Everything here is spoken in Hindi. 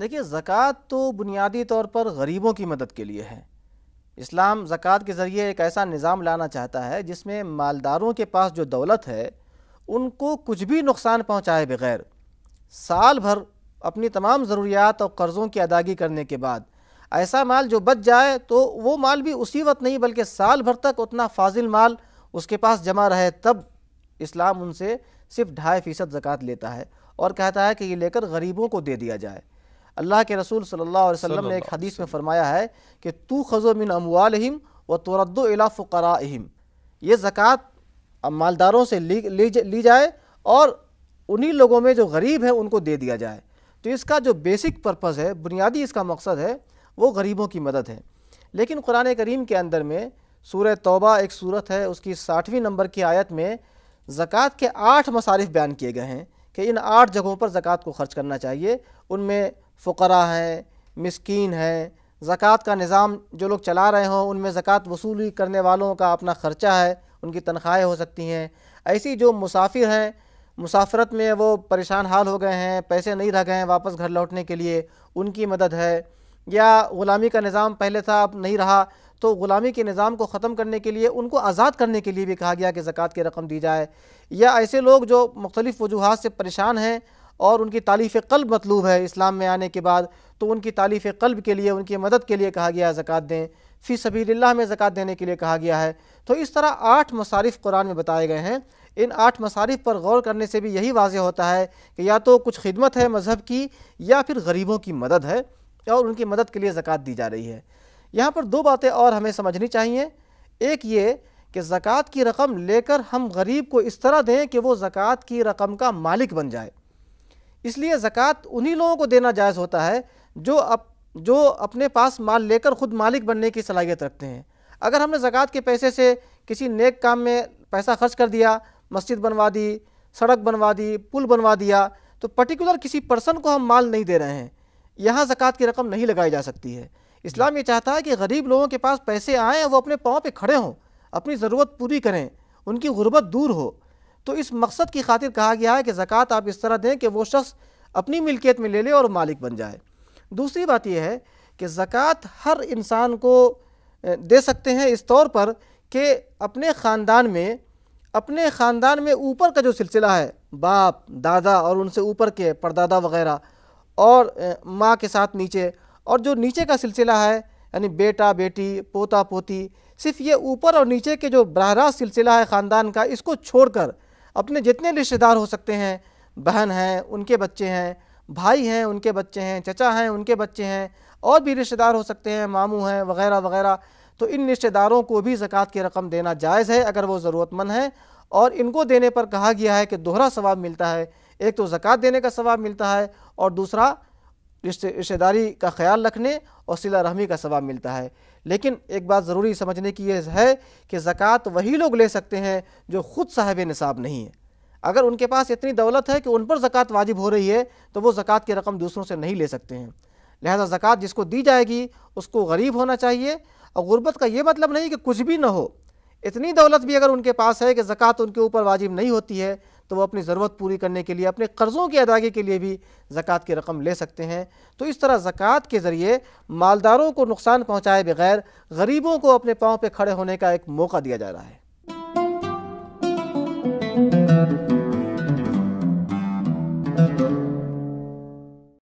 देखिए ज़क़़त तो बुनियादी तौर पर गरीबों की मदद के लिए है इस्लाम ज़क़़त के ज़रिए एक ऐसा निज़ाम लाना चाहता है जिसमें मालदारों के पास जो दौलत है उनको कुछ भी नुकसान पहुँचाए बगैर साल भर अपनी तमाम ज़रूरियात और कर्ज़ों की अदायगी करने के बाद ऐसा माल जो बच जाए तो वो माल भी उसी वक्त नहीं बल्कि साल भर तक उतना फाजिल माल उसके पास जमा रहे तब इस्लाम उनसे सिर्फ ढाई फ़ीसद ज़क़़त लेता है और कहता है कि ये लेकर गरीबों को दे दिया जाए अल्लाह के रसूल सल्लल्लाहु अलैहि वसल्लम ने एक हदीस में फरमाया है कि तू खजो मिन हिम व तुरद्दो इला फ़ुकराहिम ये ज़क़़त मालदारों से ली जाए और उन्हीं लोगों में जो गरीब हैं उनको दे दिया जाए तो इसका जो बेसिक पर्पज़ है बुनियादी इसका मकसद है वो गरीबों की मदद है लेकिन कुरान करीम के अंदर में सूर तौबा एक सूरत है उसकी साठवीं नंबर की आयत में ज़क़़त के आठ मसारफ़ बयान किए गए हैं कि इन आठ जगहों पर ज़क़़त को ख़र्च करना चाहिए उनमें फ़क़रा है मस्किन है ज़क़़त का निज़ाम जो लोग चला रहे हों उनमें ज़क़़त वसूली करने वालों का अपना ख़र्चा है उनकी तनख्वाहें हो सकती हैं ऐसी जो मुसाफिर हैं मुसाफरत में वो परेशान हाल हो गए हैं पैसे नहीं रह गए हैं वापस घर लौटने के लिए उनकी मदद है या ग़ुलामी का निज़ाम पहले था अब नहीं रहा तो ग़ुलामी के निज़ाम को ख़त्म करने के लिए उनको आज़ाद करने के लिए भी कहा गया कि ज़क़़त की रकम दी जाए या ऐसे लोग जो मुख्तलिफ़ वजूहत से परेशान हैं और उनकी तालीफ़ कल्ब मतलूब है इस्लाम में आने के बाद तो उनकी तालीफ़ कल्ब के लिए उनकी मदद के लिए कहा गया ज़क़़त दें फ़ी सबील्ला में ज़क़़त देने के लिए कहा गया है तो इस तरह आठ मसारिफ कुरान में बताए गए हैं इन आठ मसारिफ पर गौर करने से भी यही वाज होता है कि या तो कुछ खिदमत है मज़हब की या फिर गरीबों की मदद है और उनकी मदद के लिए ज़क़़त दी जा रही है यहाँ पर दो बातें और हमें समझनी चाहिए एक ये कि ज़क़़त की रकम लेकर हम गरीब को इस तरह दें कि वो ज़क़़त की रकम का मालिक बन जाए इसलिए ज़क़़त उन्हीं लोगों को देना जायज़ होता है जो अप जो अपने पास माल लेकर ख़ुद मालिक बनने की सलाहियत रखते हैं अगर हमने ज़क़़त के पैसे से किसी नेक काम में पैसा खर्च कर दिया मस्जिद बनवा दी सड़क बनवा दी पुल बनवा दिया तो पर्टिकुलर किसी पर्सन को हम माल नहीं दे रहे हैं यहाँ ज़क़़त की रकम नहीं लगाई जा सकती है इस्लाम ये चाहता है कि गरीब लोगों के पास पैसे आएँ वो अपने पाँव पर खड़े हों अपनी ज़रूरत पूरी करें उनकी गुर्बत दूर हो तो इस मकसद की खातिर कहा गया है कि ज़क़़त आप इस तरह दें कि वो शख्स अपनी मिल्कियत में ले ले और मालिक बन जाए दूसरी बात यह है कि ज़क़़त हर इंसान को दे सकते हैं इस तौर पर कि अपने ख़ानदान में अपने ख़ानदान में ऊपर का जो सिलसिला है बाप दादा और उनसे ऊपर के परदादा वगैरह और माँ के साथ नीचे और जो नीचे का सिलसिला है यानी बेटा बेटी पोता पोती सिर्फ ये ऊपर और नीचे के जो बरहराज सिलसिला है ख़ानदान का इसको छोड़कर अपने जितने रिश्तेदार हो सकते हैं बहन हैं उनके बच्चे हैं भाई हैं उनके बच्चे हैं चचा हैं उनके बच्चे हैं और भी रिश्तेदार हो सकते हैं मामू हैं वगैरह वगैरह तो इन रिश्तेदारों को भी ज़क़़त की रकम देना जायज़ है अगर वो ज़रूरतमंद हैं और इनको देने पर कहा गया है कि दोहरा सवाब मिलता है एक तो ज़क़़त देने का सवाब मिलता है और दूसरा रिश्ते रिश्तेदारी का ख्याल रखने और सिला रहमी का सवाब मिलता है लेकिन एक बात ज़रूरी समझने की यह है कि ज़क़़त वही लोग ले सकते हैं जो ख़ुद साहब निसाब नहीं है अगर उनके पास इतनी दौलत है कि उन पर ज़क़़त वाजिब हो रही है तो वो ज़क़़त की रकम दूसरों से नहीं ले सकते हैं लिहाजा ज़क़़त जिसको दी जाएगी उसको गरीब होना चाहिए और ग़ुरबत का ये मतलब नहीं कि कुछ भी ना हो इतनी दौलत भी अगर उनके पास है कि ज़क़़त उनके ऊपर वाजिब नहीं होती है तो वो अपनी ज़रूरत पूरी करने के लिए अपने कर्ज़ों की अदायगी के लिए भी ज़क़़त की रकम ले सकते हैं तो इस तरह ज़क़़त के ज़रिए मालदारों को नुकसान पहुँचाए बगैर गरीबों को अपने पाँव पर खड़े होने का एक मौका दिया जा रहा है